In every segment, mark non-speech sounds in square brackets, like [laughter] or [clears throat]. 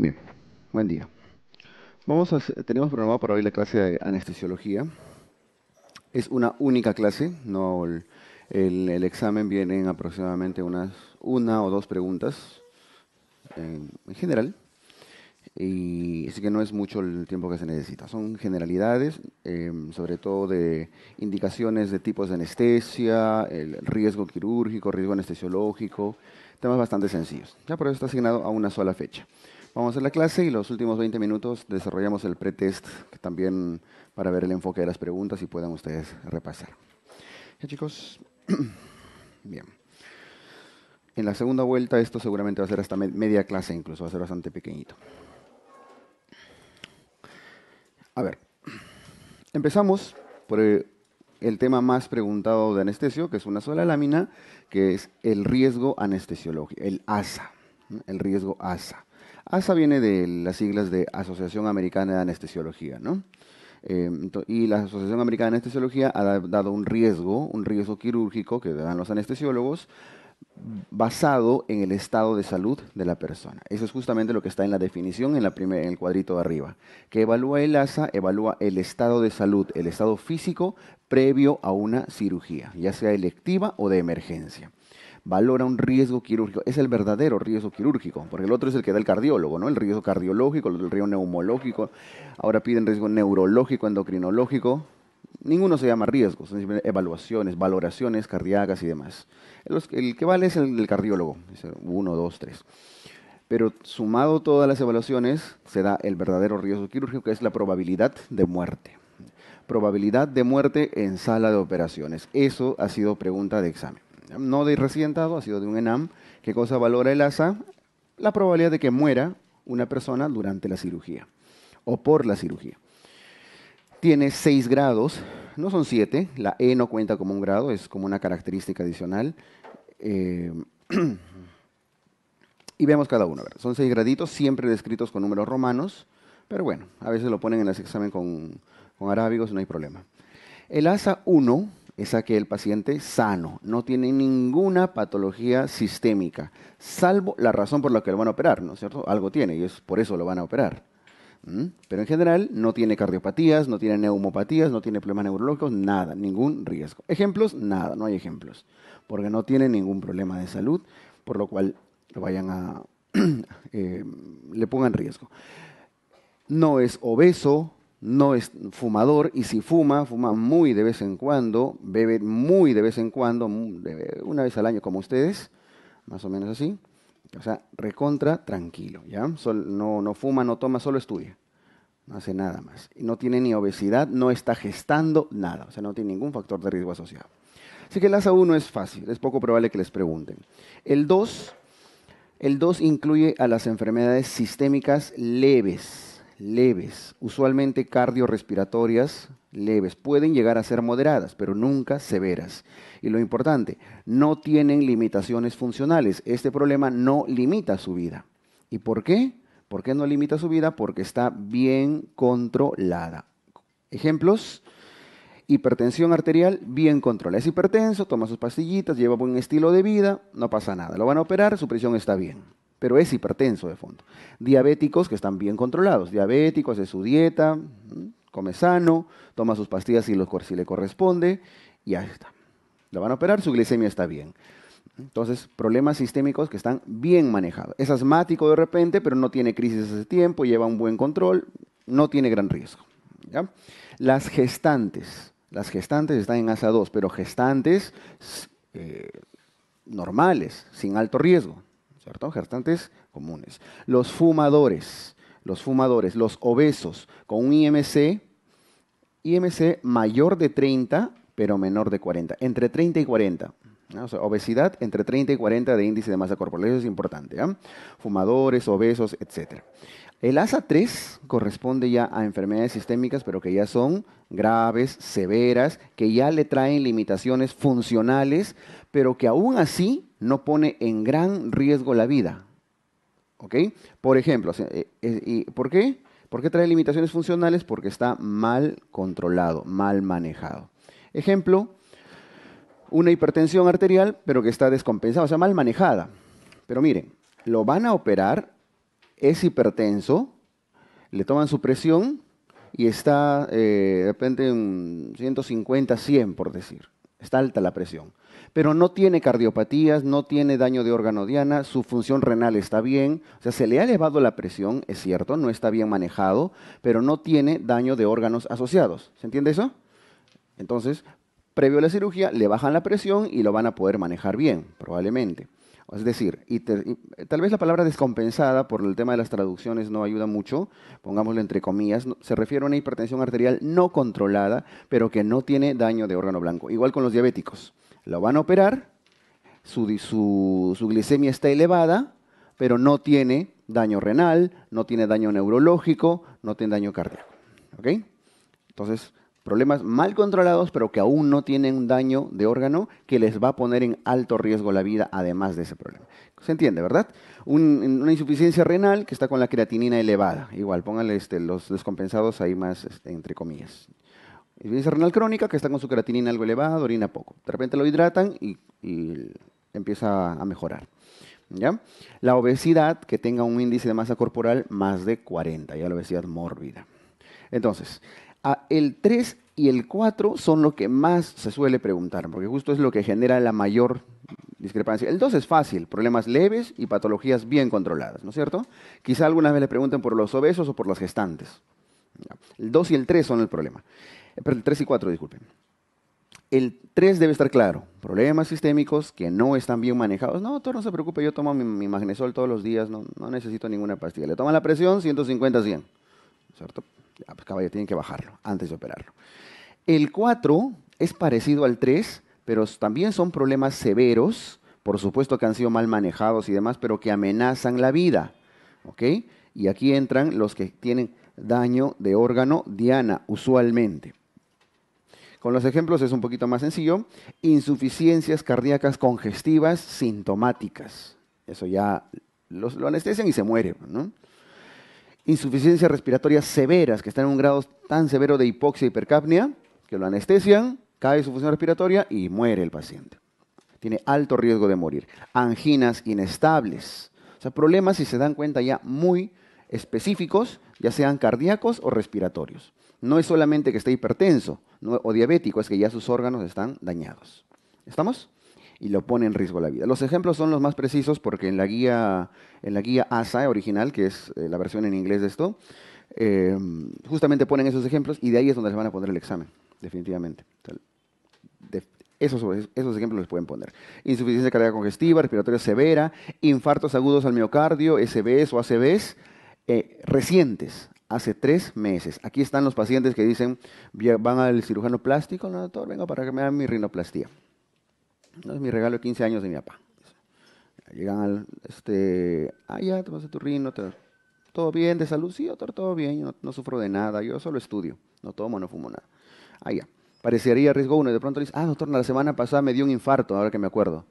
Bien, buen día. Vamos a, tenemos programado para hoy la clase de anestesiología. Es una única clase, no el, examen viene en aproximadamente unas una o dos preguntas en, general. Y así que no es mucho el tiempo que se necesita. Son generalidades, em, sobre todo de indicaciones de tipos de anestesia, el riesgo quirúrgico, riesgo anestesiológico, temas bastante sencillos. Ya por eso está asignado a una sola fecha. Vamos a la clase y los últimos 20 minutos desarrollamos el pretest, que también para ver el enfoque de las preguntas y puedan ustedes repasar. Ya chicos, [clears throat] bien. En la segunda vuelta esto seguramente va a ser hasta media clase incluso, va a ser bastante pequeñito. A ver, empezamos por eh, el tema más preguntado de anestesio, que es una sola lámina, que es el riesgo anestesiológico, el ASA, el riesgo ASA. ASA viene de las siglas de Asociación Americana de Anestesiología, ¿no? Eh, y la Asociación Americana de Anestesiología ha dado un riesgo, un riesgo quirúrgico que dan los anestesiólogos basado en el estado de salud de la persona. Eso es justamente lo que está en la definición en, la en el cuadrito de arriba, que evalúa el ASA, evalúa el estado de salud, el estado físico previo a una cirugía, ya sea electiva o de emergencia valora un riesgo quirúrgico, es el verdadero riesgo quirúrgico, porque el otro es el que da el cardiólogo, ¿no? El riesgo cardiológico, el riesgo neumológico, ahora piden riesgo neurológico, endocrinológico, ninguno se llama riesgo, son evaluaciones, valoraciones cardíacas y demás. El, que vale es el del cardiólogo, uno, dos, tres. Pero sumado todas las evaluaciones, se da el verdadero riesgo quirúrgico, que es la probabilidad de muerte. Probabilidad de muerte en sala de operaciones. Eso ha sido pregunta de examen no de irresidentado, ha sido de un ENAM, ¿qué cosa valora el ASA? La probabilidad de que muera una persona durante la cirugía o por la cirugía. Tiene seis grados, no son siete la E no cuenta como un grado, es como una característica adicional. Eh, [clears throat] y vemos cada uno, son seis graditos, siempre descritos con números romanos, pero bueno, a veces lo ponen en el examen con, con arábigos, no hay problema. El ASA 1 es aquel paciente sano, no tiene ninguna patología sistémica, salvo la razón por la que lo van a operar, ¿no es cierto? Algo tiene y es por eso lo van a operar. Pero en general no tiene cardiopatías, no tiene neumopatías, no tiene problemas neurológicos, nada, ningún riesgo. Ejemplos, nada, no hay ejemplos, porque no tiene ningún problema de salud, por lo cual lo vayan a [clears throat] eh, le pongan riesgo. No es obeso, no es fumador y si fuma, fuma muy de vez en cuando, bebe muy de vez en cuando, mm, una vez al año como ustedes, más o menos así. O sea, recontra tranquilo, ¿ya? no, no fuma, no toma, solo estudia. No hace nada más. No tiene ni obesidad, no está gestando nada. O sea, no tiene ningún factor de riesgo asociado. Así que el ASA 1 es fácil, es poco probable que les pregunten. El 2, el 2 incluye a las enfermedades sistémicas leves leves, usualmente cardiorrespiratorias leves. Pueden llegar a ser moderadas, pero nunca severas. Y lo importante, no tienen limitaciones funcionales. Este problema no limita su vida. ¿Y por qué? ¿Por qué no limita su vida? Porque está bien controlada. Ejemplos. Hipertensión arterial bien controlada. Es hipertenso, toma sus pastillitas, lleva buen estilo de vida, no pasa nada. Lo van a operar, su presión está bien pero es hipertenso de fondo. Diabéticos que están bien controlados, diabético hace su dieta, come sano, toma sus pastillas si, le corresponde, y ahí está. La van a operar, su glicemia está bien. Entonces, problemas sistémicos que están bien manejados. Es asmático de repente, pero no tiene crisis hace tiempo, lleva un buen control, no tiene gran riesgo. Las gestantes, las gestantes están en ASA2, pero gestantes eh, normales, sin alto riesgo comunes. Los fumadores, los fumadores, los obesos con un IMC, IMC mayor de 30, pero menor de 40, entre 30 y 40. obesidad entre 30 y 40 de índice de masa corporal, eso es importante. ¿ah? Fumadores, obesos, etc. El ASA3 corresponde ya a enfermedades sistémicas, pero que ya son graves, severas, que ya le traen limitaciones funcionales, pero que aún así no pone en gran riesgo la vida. ¿Ok? Por ejemplo, eh, ¿por qué? ¿Por qué trae limitaciones funcionales? Porque está mal controlado, mal manejado. Ejemplo, una hipertensión arterial, pero que está descompensada, o sea, mal manejada. Pero miren, lo van a operar, es hipertenso, le toman su presión y está eh, de repente en 150, 100, por decir. Está alta la presión. Pero no tiene cardiopatías, no tiene daño de órgano diana, su función renal está bien. O sea, se le ha elevado la presión, es cierto, no está bien manejado, pero no tiene daño de órganos asociados. ¿Se entiende eso? Entonces, previo a la cirugía, le bajan la presión y lo van a poder manejar bien, probablemente. Es decir, y tal vez la palabra descompensada por el tema de las traducciones no ayuda mucho, pongámoslo entre comillas, se refiere a una hipertensión arterial no controlada, pero que no tiene daño de órgano blanco. Igual con los diabéticos. Lo van a operar, su, su glicemia está elevada, pero no tiene daño renal, no tiene daño neurológico, no tiene daño cardíaco. ¿Ok? Entonces, problemas mal controlados, pero que aún no tienen un daño de órgano que les va a poner en alto riesgo la vida, además de ese problema. ¿Se entiende, verdad? una insuficiencia renal que está con la creatinina elevada. Igual, pónganle este, los descompensados ahí más, este, entre comillas. Insuficiencia renal crónica que está con su creatinina algo elevada, orina poco. De repente lo hidratan y, empieza a mejorar. ¿Ya? La obesidad que tenga un índice de masa corporal más de 40, ya la obesidad mórbida. Entonces, el 3 y el 4 son lo que más se suele preguntar, porque justo es lo que genera la mayor discrepancia. El 2 es fácil, problemas leves y patologías bien controladas, ¿no es cierto? Quizá algunas veces le pregunten por los obesos o por las gestantes. El 2 y el 3 son el problema. Eh, Pero el 3 y 4, disculpen. El 3 debe estar claro, problemas sistémicos que no están bien manejados. No, doctor, no se preocupe, yo tomo mi, magnesol todos los días, no, necesito ninguna pastilla. Le toma la presión, 150, 100, ¿cierto? Ah, pues, caballo, tienen que bajarlo antes de operarlo. El 4 es parecido al 3, pero también son problemas severos, por supuesto que han sido mal manejados y demás, pero que amenazan la vida. ¿Ok? Y aquí entran los que tienen daño de órgano diana, usualmente. Con los ejemplos es un poquito más sencillo. Insuficiencias cardíacas congestivas sintomáticas. Eso ya lo anestesian y se muere. ¿no? insuficiencias respiratorias severas, que están en un grado tan severo de hipoxia y hipercapnia, que lo anestesian, cae su función respiratoria y muere el paciente. Tiene alto riesgo de morir. Anginas inestables. O sea, problemas, si se dan cuenta, ya muy específicos, ya sean cardíacos o respiratorios. No es solamente que esté hipertenso o diabético, es que ya sus órganos están dañados. ¿Estamos? y lo pone en riesgo la vida. Los ejemplos son los más precisos porque en la guía, en la guía ASA original, que es eh, la versión en inglés de esto, em, justamente ponen esos ejemplos y de ahí es donde les van a poner el examen, definitivamente. esos, ejemplos les pueden poner. Insuficiencia carga congestiva, respiratoria severa, infartos agudos al miocardio, SBs o ACBs eh, recientes, hace tres meses. Aquí están los pacientes que dicen, van al cirujano plástico, no, doctor, vengo para que me hagan mi rinoplastía. No es mi regalo de 15 años de mi papá. Llegan al, este, ah, ya, a tu rino, todo bien, de salud, sí, doctor, todo bien, no, sufro de nada, yo solo estudio, no tomo, no fumo nada. Ah, ya, parecería riesgo uno, y de pronto dice, ah, doctor, la semana pasada me dio un infarto, ahora que me acuerdo.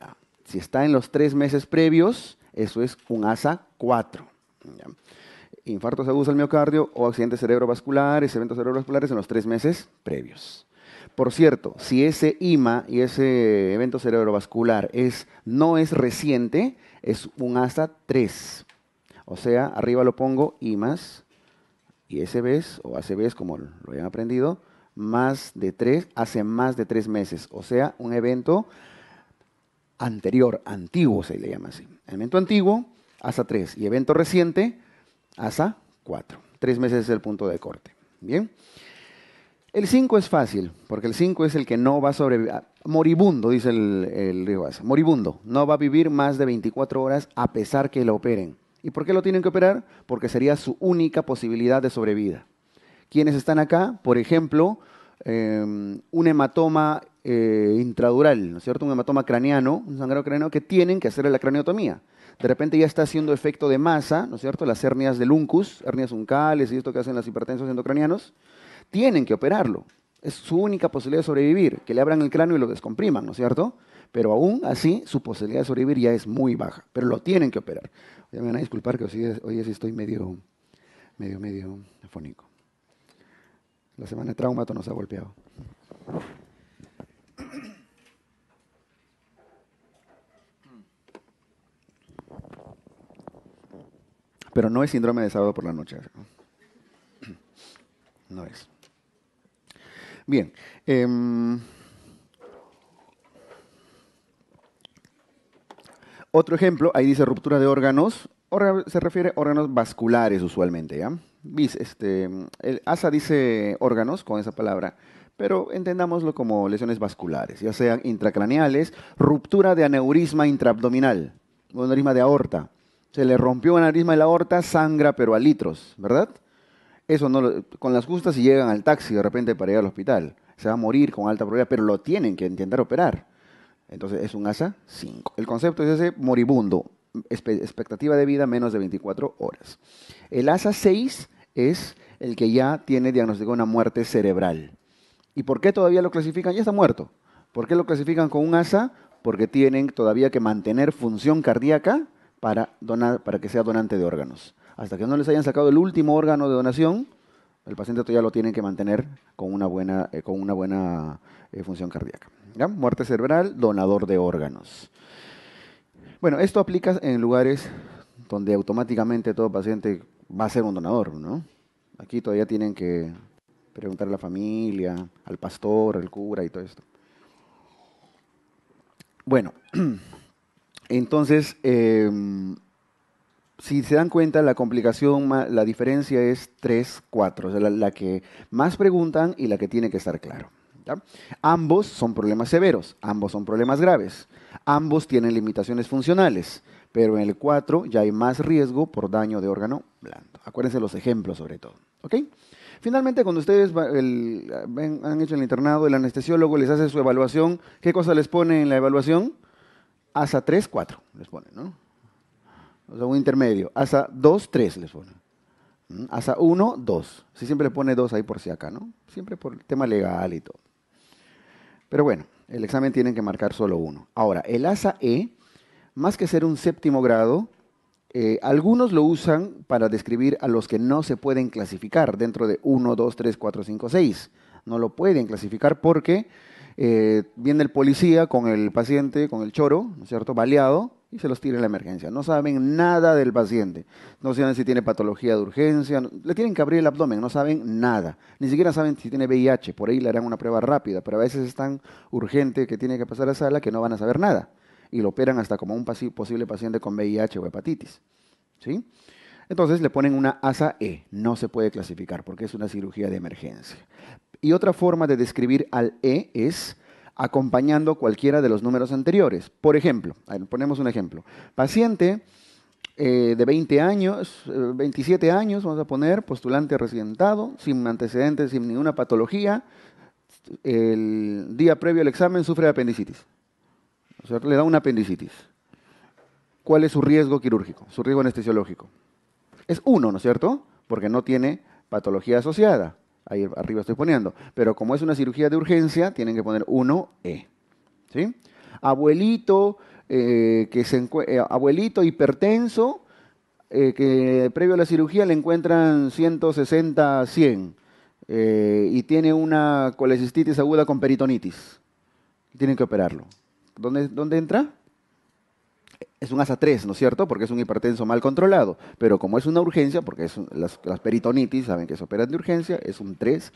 Ah, si está en los tres meses previos, eso es un ASA 4. Infarto Infartos agudos al miocardio o accidentes cerebrovasculares, eventos cerebrovasculares en los tres meses previos. Por cierto, si ese IMA y ese evento cerebrovascular es, no es reciente, es un ASA 3. O sea, arriba lo pongo IMAs y SBS o ACBs, como lo hayan aprendido, más de tres hace más de tres meses. O sea, un evento anterior, antiguo se le llama así. Evento antiguo, ASA 3. Y evento reciente, ASA 4. Tres meses es el punto de corte. Bien. El 5 es fácil, porque el 5 es el que no va a sobrevivir. Ah, moribundo, dice el, el Rivas. Moribundo. No va a vivir más de 24 horas a pesar que lo operen. ¿Y por qué lo tienen que operar? Porque sería su única posibilidad de sobrevida. Quienes están acá, por ejemplo, em, un hematoma eh, intradural, ¿no es cierto? Un hematoma craneano, un sangrado craneano, que tienen que hacerle la craneotomía. De repente ya está haciendo efecto de masa, ¿no es cierto? Las hernias del uncus, hernias uncales y esto que hacen las hipertensos endocranianos tienen que operarlo. Es su única posibilidad de sobrevivir, que le abran el cráneo y lo descompriman, ¿no es cierto? Pero aún así, su posibilidad de sobrevivir ya es muy baja, pero lo tienen que operar. Ya me van a disculpar que hoy sí estoy medio, medio, medio afónico. La semana de traumato nos ha golpeado. Pero no es síndrome de sábado por la noche. No es. Bien. Em, otro ejemplo, ahí dice ruptura de órganos. Se refiere a órganos vasculares usualmente, ¿ya? Este, el ASA dice órganos con esa palabra, pero entendámoslo como lesiones vasculares, ya sean intracraneales, ruptura de aneurisma intraabdominal, aneurisma de aorta. Se le rompió un aneurisma de la aorta, sangra pero a litros, ¿verdad? Eso no con las justas si llegan al taxi de repente para ir al hospital, se va a morir con alta probabilidad, pero lo tienen que intentar operar. Entonces es un ASA 5. El concepto es ese moribundo, expectativa de vida menos de 24 horas. El ASA 6 es el que ya tiene diagnosticado una muerte cerebral. ¿Y por qué todavía lo clasifican? Ya está muerto. ¿Por qué lo clasifican con un ASA? Porque tienen todavía que mantener función cardíaca para, donar, para que sea donante de órganos hasta que no les hayan sacado el último órgano de donación, el paciente todavía lo tienen que mantener con una buena, eh, con una buena eh, función cardíaca. Muerte cerebral, donador de órganos. Bueno, esto aplica en lugares donde automáticamente todo paciente va a ser un donador, ¿no? Aquí todavía tienen que preguntar a la familia, al pastor, al cura y todo esto. Bueno, [clears throat] entonces, em, si se dan cuenta, la complicación, la diferencia es 3, 4, la, que más preguntan y la que tiene que estar claro. Ambos son problemas severos, ambos son problemas graves, ambos tienen limitaciones funcionales, pero en el 4 ya hay más riesgo por daño de órgano blando. Acuérdense los ejemplos sobre todo. Finalmente, cuando ustedes han hecho el internado, el anestesiólogo les hace su evaluación, ¿qué cosa les pone en la evaluación? Hasta 3, 4, les pone, ¿no? o sea, un intermedio. Asa 2, 3 les pone. Asa 1, 2. Si siempre le pone 2 ahí por si acá, ¿no? Siempre por el tema legal y todo. Pero bueno, el examen tienen que marcar solo uno. Ahora, el ASA E, más que ser un séptimo grado, eh, algunos lo usan para describir a los que no se pueden clasificar dentro de 1, 2, 3, 4, 5, 6. No lo pueden clasificar porque eh, viene el policía con el paciente, con el choro, ¿no es cierto?, baleado, y se los tira en la emergencia. No saben nada del paciente. No saben si tiene patología de urgencia. Le tienen que abrir el abdomen, no saben nada. Ni siquiera saben si tiene VIH. Por ahí le harán una prueba rápida, pero a veces es tan urgente que tiene que pasar a sala que no van a saber nada. Y lo operan hasta como un posible paciente con VIH o hepatitis. ¿Sí? Entonces le ponen una ASA E. No se puede clasificar porque es una cirugía de emergencia. Y otra forma de describir al E es acompañando cualquiera de los números anteriores. Por ejemplo, ponemos un ejemplo. Paciente eh, de 20 años, 27 eh, años, vamos a poner, postulante residentado, sin antecedentes, sin ninguna patología, el día previo al examen sufre de apendicitis. le da una apendicitis. ¿Cuál es su riesgo quirúrgico, su riesgo anestesiológico? Es uno, ¿no es cierto? Porque no tiene patología asociada. Ahí arriba estoy poniendo. Pero como es una cirugía de urgencia, tienen que poner 1E. ¿Sí? Abuelito, eh, que se eh, abuelito hipertenso, eh, que previo a la cirugía le encuentran 160, 100 y tiene una colecistitis aguda con peritonitis. Tienen que operarlo. ¿Dónde, dónde entra? es un asa 3, ¿no es cierto? Porque es un hipertenso mal controlado. Pero como es una urgencia, porque es las, peritonitis saben que se operan de urgencia, es un 3E.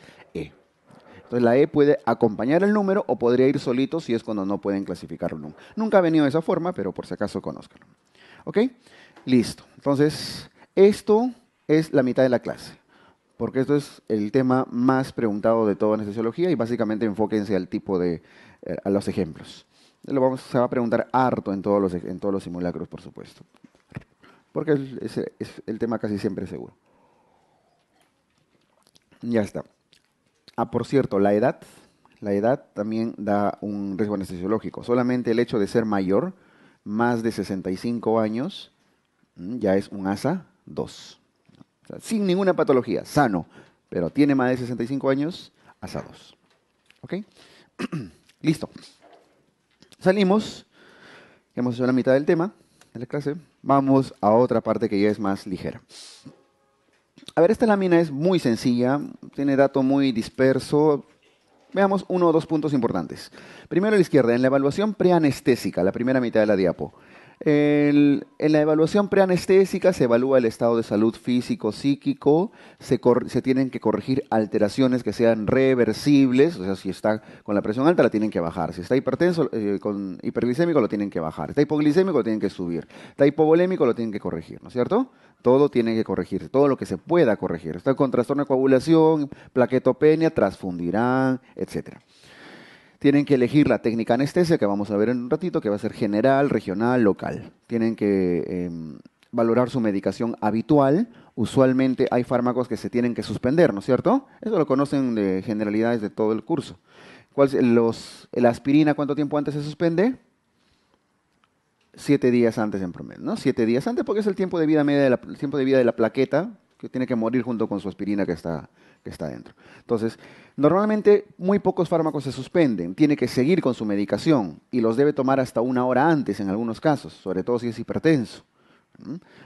Entonces la E puede acompañar el número o podría ir solito si es cuando no pueden clasificarlo. Nunca ha venido de esa forma, pero por si acaso conozcanlo. ¿Ok? Listo. Entonces, esto es la mitad de la clase. Porque esto es el tema más preguntado de toda anestesiología y básicamente enfóquense al tipo de, eh, a los ejemplos. Lo vamos, se va a preguntar harto en todos los, en todos los simulacros, por supuesto. Porque es, el tema casi siempre seguro. Ya está. Ah, por cierto, la edad, la edad también da un riesgo anestesiológico. Solamente el hecho de ser mayor, más de 65 años, mm, ya es un ASA 2. sin ninguna patología, sano, pero tiene más de 65 años, ASA 2. ¿Ok? [clears throat] Listo salimos, hemos hecho la mitad del tema de la clase, vamos a otra parte que ya es más ligera. A ver, esta lámina es muy sencilla, tiene dato muy disperso. Veamos uno o dos puntos importantes. Primero a la izquierda, en la evaluación preanestésica, la primera mitad de la diapo en la evaluación preanestésica se evalúa el estado de salud físico, psíquico, se, tienen que corregir alteraciones que sean reversibles, o sea, si está con la presión alta la tienen que bajar, si está hipertenso, eh, con hiperglicémico lo tienen que bajar, está hipoglicémico lo tienen que subir, está hipovolémico lo tienen que corregir, ¿no es cierto? Todo tiene que corregirse, todo lo que se pueda corregir. Está con trastorno de coagulación, plaquetopenia, transfundirán, etcétera tienen que elegir la técnica anestesia, que vamos a ver en un ratito, que va a ser general, regional, local. Tienen que em, valorar su medicación habitual. Usualmente hay fármacos que se tienen que suspender, ¿no es cierto? Eso lo conocen de generalidades de todo el curso. ¿Cuál, los, ¿La aspirina cuánto tiempo antes se suspende? Siete días antes en promedio, ¿no? Siete días antes porque es el tiempo de vida media, el tiempo de vida de la plaqueta que tiene que morir junto con su aspirina que está que está dentro. Entonces, normalmente muy pocos fármacos se suspenden, tiene que seguir con su medicación y los debe tomar hasta una hora antes en algunos casos, sobre todo si es hipertenso.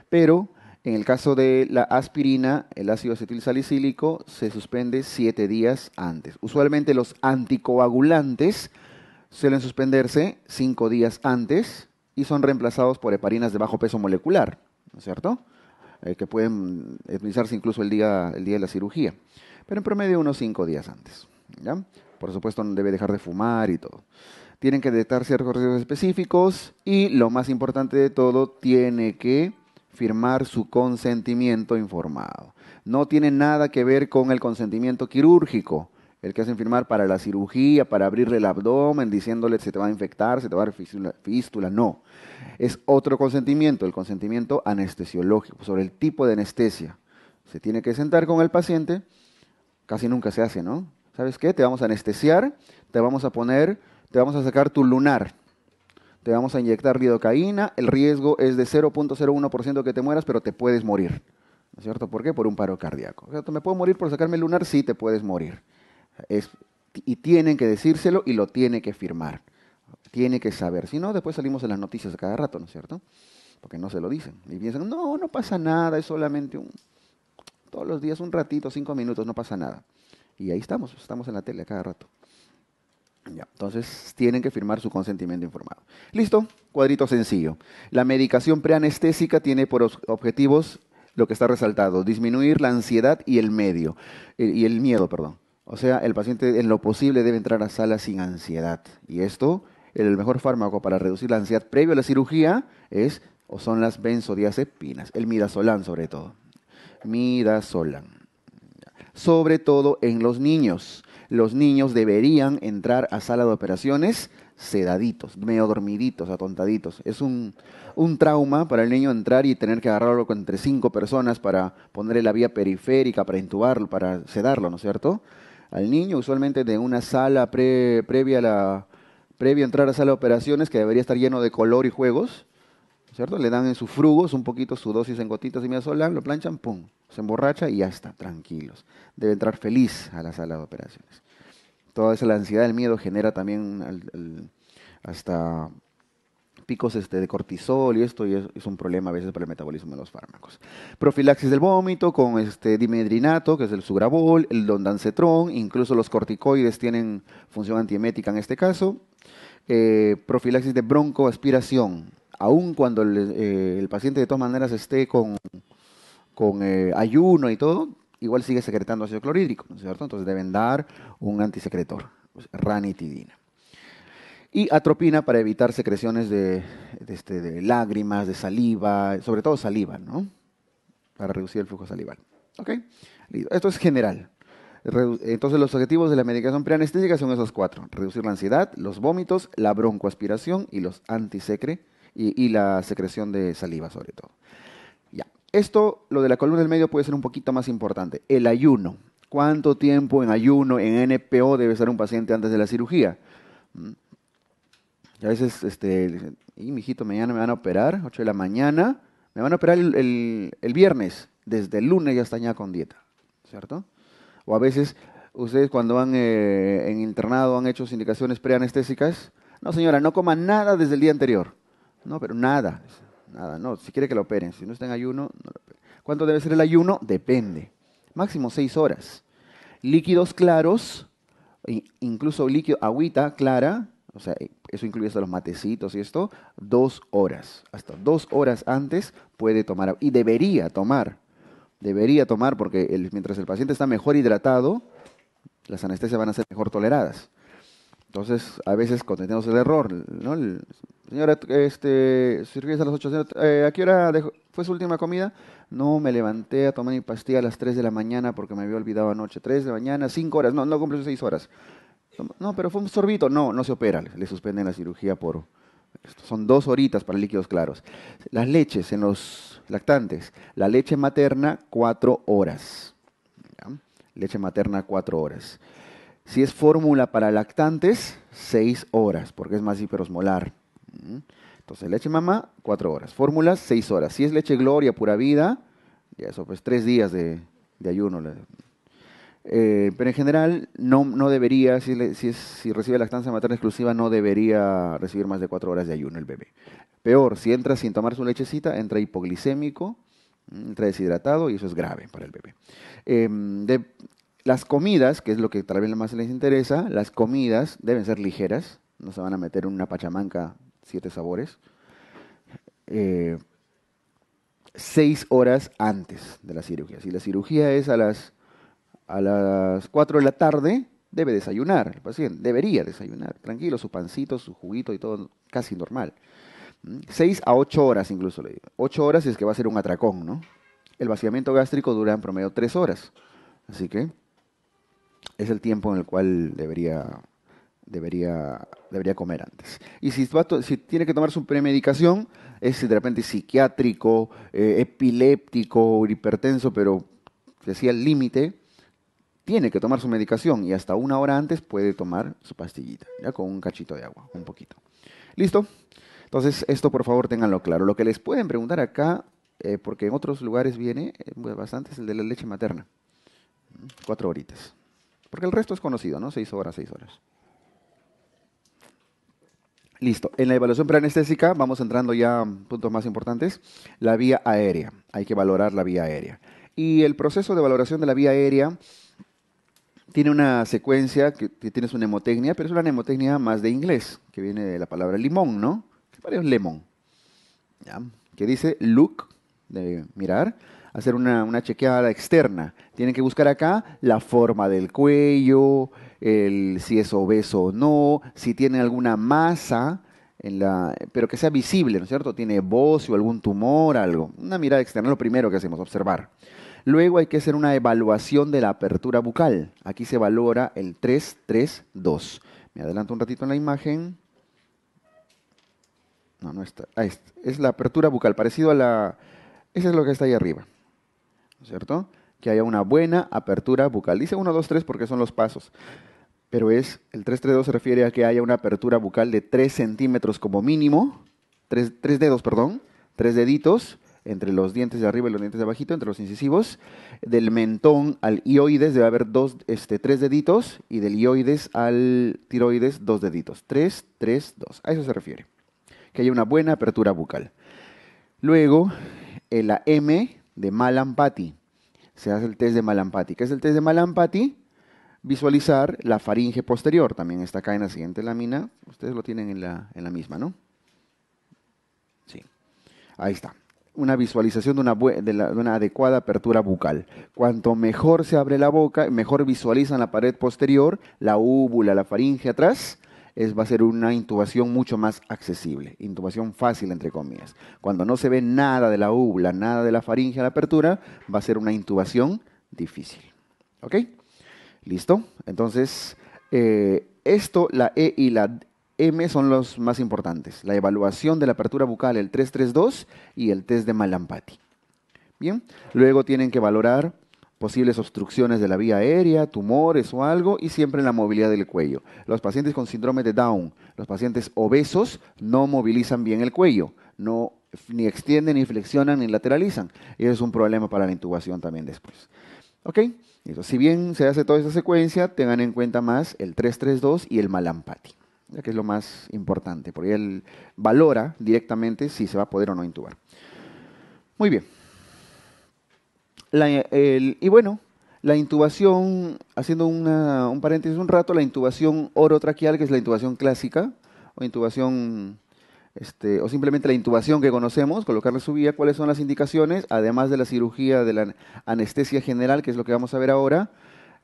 Pero en el caso de la aspirina, el ácido acetilsalicílico se suspende siete días antes. Usualmente los anticoagulantes suelen suspenderse cinco días antes y son reemplazados por heparinas de bajo peso molecular, ¿no es cierto? Eh, que pueden utilizarse incluso el día, el día de la cirugía. Pero en promedio unos cinco días antes. ¿ya? Por supuesto, no debe dejar de fumar y todo. Tienen que detectar ciertos riesgos específicos y lo más importante de todo, tiene que firmar su consentimiento informado. No tiene nada que ver con el consentimiento quirúrgico el que hacen firmar para la cirugía, para abrirle el abdomen, diciéndole se te va a infectar, se te va a dar fístula, no. Es otro consentimiento, el consentimiento anestesiológico, sobre el tipo de anestesia. Se tiene que sentar con el paciente, casi nunca se hace, ¿no? ¿Sabes qué? Te vamos a anestesiar, te vamos a poner, te vamos a sacar tu lunar, te vamos a inyectar lidocaína, el riesgo es de 0.01% que te mueras, pero te puedes morir. ¿No es cierto? ¿Por qué? Por un paro cardíaco. ¿Me puedo morir por sacarme el lunar? Sí, te puedes morir. Es, y tienen que decírselo y lo tiene que firmar. Tiene que saber. Si no, después salimos en las noticias a cada rato, ¿no es cierto? Porque no se lo dicen. Y piensan, no, no pasa nada, es solamente un... Todos los días un ratito, cinco minutos, no pasa nada. Y ahí estamos, estamos en la tele a cada rato. Ya, entonces tienen que firmar su consentimiento informado. Listo, cuadrito sencillo. La medicación preanestésica tiene por objetivos lo que está resaltado, disminuir la ansiedad y el medio, eh, y el miedo, perdón. O sea, el paciente en lo posible debe entrar a sala sin ansiedad. Y esto, el mejor fármaco para reducir la ansiedad previo a la cirugía es o son las benzodiazepinas, el midazolam sobre todo. Midazolam. Sobre todo en los niños. Los niños deberían entrar a sala de operaciones sedaditos, medio dormiditos, atontaditos. Es un, un, trauma para el niño entrar y tener que agarrarlo entre cinco personas para ponerle la vía periférica, para intubarlo, para sedarlo, ¿no es cierto? al niño, usualmente de una sala previa a la, previo a entrar a sala de operaciones, que debería estar lleno de color y juegos, ¿cierto? Le dan en sus frugos un poquito su dosis en gotitas y sola, lo planchan, pum, se emborracha y ya está, tranquilos. Debe entrar feliz a la sala de operaciones. Toda esa la ansiedad, el miedo genera también hasta picos este, de cortisol y esto es, un problema a veces para el metabolismo de los fármacos. Profilaxis del vómito con este dimedrinato, que es el sugrabol, el dondancetrón, incluso los corticoides tienen función antiemética en este caso. Eh, profilaxis de broncoaspiración, aun cuando eh, el, paciente de todas maneras esté con, eh, ayuno y todo, igual sigue secretando ácido clorhídrico, ¿no es cierto? Entonces deben dar un antisecretor, pues, ranitidina y atropina para evitar secreciones este, de, lágrimas, de saliva, sobre todo saliva, ¿no? Para reducir el flujo salival. ¿Ok? Esto es general. Entonces los objetivos de la medicación preanestésica son esos cuatro. Reducir la ansiedad, los vómitos, la broncoaspiración y los antisecre y, y la secreción de saliva sobre todo. Ya. Esto, lo de la columna del medio puede ser un poquito más importante. El ayuno. ¿Cuánto tiempo en ayuno, en NPO debe estar un paciente antes de la cirugía? Mm a veces, este, y y mijito, mañana me van a operar, 8 de la mañana, me van a operar el, viernes, desde el lunes ya está ya con dieta, ¿cierto? O a veces, ustedes cuando van eh, en internado han hecho indicaciones preanestésicas, no señora, no coma nada desde el día anterior, no, pero nada, nada, no, si quiere que lo operen, si no está en ayuno, no lo operen. ¿Cuánto debe ser el ayuno? Depende, máximo 6 horas. Líquidos claros, incluso líquido, agüita clara, o sea, eso incluye hasta los matecitos y esto, dos horas. Hasta dos horas antes puede tomar y debería tomar. Debería tomar porque mientras el paciente está mejor hidratado, las anestesias van a ser mejor toleradas. Entonces, a veces cometemos el error, ¿no? señora, este, sirvió a las 8, eh, ¿a qué hora fue su última comida? No, me levanté a tomar mi pastilla a las 3 de la mañana porque me había olvidado anoche. 3 de la mañana, 5 horas, no, no cumplió 6 horas. No, pero fue un sorbito. No, no se opera, le suspenden la cirugía por... Son dos horitas para líquidos claros. Las leches en los lactantes. La leche materna, cuatro horas. Leche materna, cuatro horas. Si es fórmula para lactantes, seis horas, porque es más hiperosmolar. ¿Mm? Entonces, leche mamá, cuatro horas. Fórmulas, seis horas. Si es leche gloria, pura vida, ya eso, pues tres días de, de ayuno. Eh, pero en general, no, debería, si, si, recibe lactancia materna exclusiva, no debería recibir más de cuatro horas de ayuno el bebé. Peor, si entra sin tomar su lechecita, entra hipoglicémico, mm, entra deshidratado y eso es grave para el bebé. Em, las comidas, que es lo que tal vez más les interesa, las comidas deben ser ligeras, no se van a meter en una pachamanca siete sabores. Eh, seis horas antes de la cirugía. Si la cirugía es a las a las 4 de la tarde debe desayunar, el paciente debería desayunar, tranquilo, su pancito, su juguito y todo casi normal. 6 a 8 horas incluso le digo. 8 horas es que va a ser un atracón, ¿no? El vaciamiento gástrico dura en promedio 3 horas. Así que es el tiempo en el cual debería, debería, debería comer antes. Y si, tiene que tomar su premedicación, es de repente psiquiátrico, epiléptico eh, epiléptico, hipertenso, pero decía el límite, tiene que tomar su medicación y hasta una hora antes puede tomar su pastillita, ya con un cachito de agua, un poquito. ¿Listo? Entonces, esto por favor tenganlo claro. Lo que les pueden preguntar acá, eh, porque en otros lugares viene eh, bastante, es el de la leche materna. Mm, cuatro horitas. Porque el resto es conocido, ¿no? Seis horas, seis horas. Listo. En la evaluación preanestésica vamos entrando ya a puntos más importantes. La vía aérea. Hay que valorar la vía aérea. Y el proceso de valoración de la vía aérea tiene una secuencia que, tienes tiene su mnemotecnia, pero es una mnemotecnia más de inglés, que viene de la palabra limón, ¿no? Que parece lemon. ¿Ya? Que dice look, de mirar, hacer una, chequeada externa. Tienen que buscar acá la forma del cuello, el, si es obeso o no, si tiene alguna masa, en la, pero que sea visible, ¿no es cierto? Tiene voz o algún tumor, algo. Una mirada externa es lo primero que hacemos, observar. Luego hay que hacer una evaluación de la apertura bucal. Aquí se valora el 332. Me adelanto un ratito en la imagen. No, no está. Ahí está. Es la apertura bucal, parecido a la... Eso es lo que está ahí arriba. es ¿Cierto? Que haya una buena apertura bucal. Dice 1, 2, 3 porque son los pasos. Pero es, el 332 se refiere a que haya una apertura bucal de 3 centímetros como mínimo. 3, 3 dedos, perdón. 3 deditos entre los dientes de arriba y los dientes de abajito, entre los incisivos. Del mentón al ioides debe haber dos, este, tres deditos y del ioides al tiroides dos deditos. Tres, tres, dos. A eso se refiere. Que haya una buena apertura bucal. Luego, eh, la M de Malampati. Se hace el test de Malampati. ¿Qué es el test de Malampati? Visualizar la faringe posterior. También está acá en la siguiente lámina. Ustedes lo tienen en la, en la misma, ¿no? Sí. Ahí está una visualización de una, adecuada apertura bucal. Cuanto mejor se abre la boca, mejor visualizan la pared posterior, la úvula, la faringe atrás, es, va a ser una intubación mucho más accesible, intubación fácil entre comillas. Cuando no se ve nada de la úvula, nada de la faringe a la apertura, va a ser una intubación difícil. ¿Ok? ¿Listo? Entonces, eh, esto, la E y la M son los más importantes, la evaluación de la apertura bucal, el 332 y el test de Malampati. Bien, luego tienen que valorar posibles obstrucciones de la vía aérea, tumores o algo, y siempre la movilidad del cuello. Los pacientes con síndrome de Down, los pacientes obesos, no movilizan bien el cuello, no ni extienden, ni flexionan, ni lateralizan. eso es un problema para la intubación también después. ¿Ok? Si bien se hace toda esta secuencia, tengan en cuenta más el 332 y el malampati ya que es lo más importante, porque él valora directamente si se va a poder o no intubar. Muy bien. y bueno, la intubación, haciendo una, un paréntesis un rato, la intubación orotraqueal, que es la intubación clásica, o intubación, este, o simplemente la intubación que conocemos, colocarle su vía, cuáles son las indicaciones, además de la cirugía de la anestesia general, que es lo que vamos a ver ahora,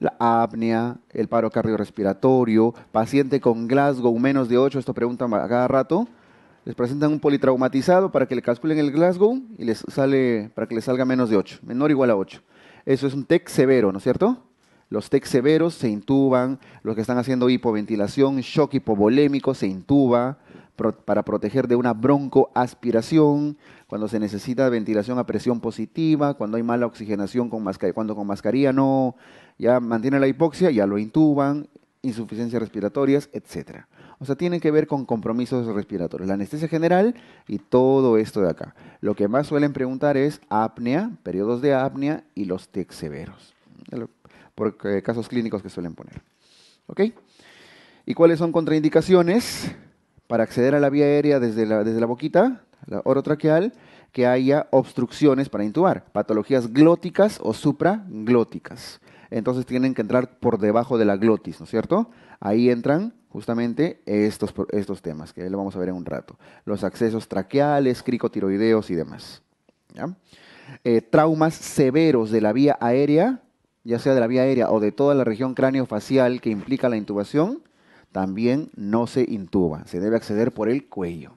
la apnea, el paro cardiorrespiratorio, paciente con Glasgow menos de 8, esto preguntan a cada rato, les presentan un politraumatizado para que le calculen el Glasgow y les sale para que le salga menos de 8, menor o igual a 8. Eso es un TEC severo, ¿no es cierto? Los TEC severos se intuban, los que están haciendo hipoventilación, shock hipovolémico se intuba, para proteger de una broncoaspiración, cuando se necesita ventilación a presión positiva, cuando hay mala oxigenación con mascarilla, cuando con mascarilla no, ya mantiene la hipoxia, ya lo intuban, insuficiencias respiratorias, etcétera. O sea, tienen que ver con compromisos respiratorios. La anestesia general y todo esto de acá. Lo que más suelen preguntar es apnea, periodos de apnea y los TEC severos. Por eh, casos clínicos que suelen poner. ¿Ok? ¿Y cuáles son contraindicaciones? para acceder a la vía aérea desde la, desde la boquita, la orotraqueal, que haya obstrucciones para intubar, patologías glóticas o supraglóticas. Entonces tienen que entrar por debajo de la glotis, ¿no es cierto? Ahí entran justamente estos, estos temas, que lo vamos a ver en un rato. Los accesos traqueales, cricotiroideos y demás. Eh, traumas severos de la vía aérea, ya sea de la vía aérea o de toda la región cráneo-facial que implica la intubación, también no se intuba, se debe acceder por el cuello.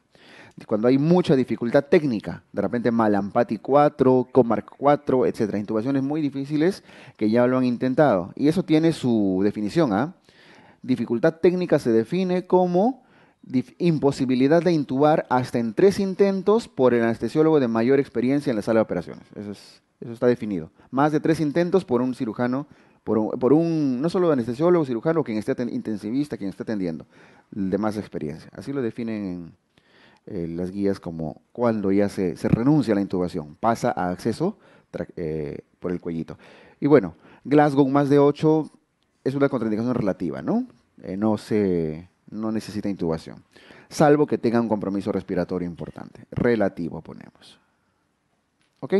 Cuando hay mucha dificultad técnica, de repente Malampati 4, Comarc 4, etcétera, intubaciones muy difíciles que ya lo han intentado. Y eso tiene su definición, ¿ah? Dificultad técnica se define como imposibilidad de intubar hasta en tres intentos por el anestesiólogo de mayor experiencia en la sala de operaciones. Eso, eso está definido. Más de tres intentos por un cirujano por un, no solo anestesiólogo, cirujano, quien esté intensivista, quien esté atendiendo, de más experiencia. Así lo definen eh, las guías como cuando ya se, renuncia a la intubación, pasa a acceso eh, por el cuellito. Y bueno, Glasgow más de 8 es una contraindicación relativa, ¿no? Eh, no, se, no necesita intubación, salvo que tenga un compromiso respiratorio importante. Relativo, ponemos. ¿Ok?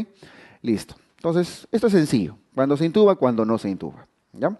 Listo. Entonces, esto es sencillo. Cuando se intuba, cuando no se intuba. ¿ya?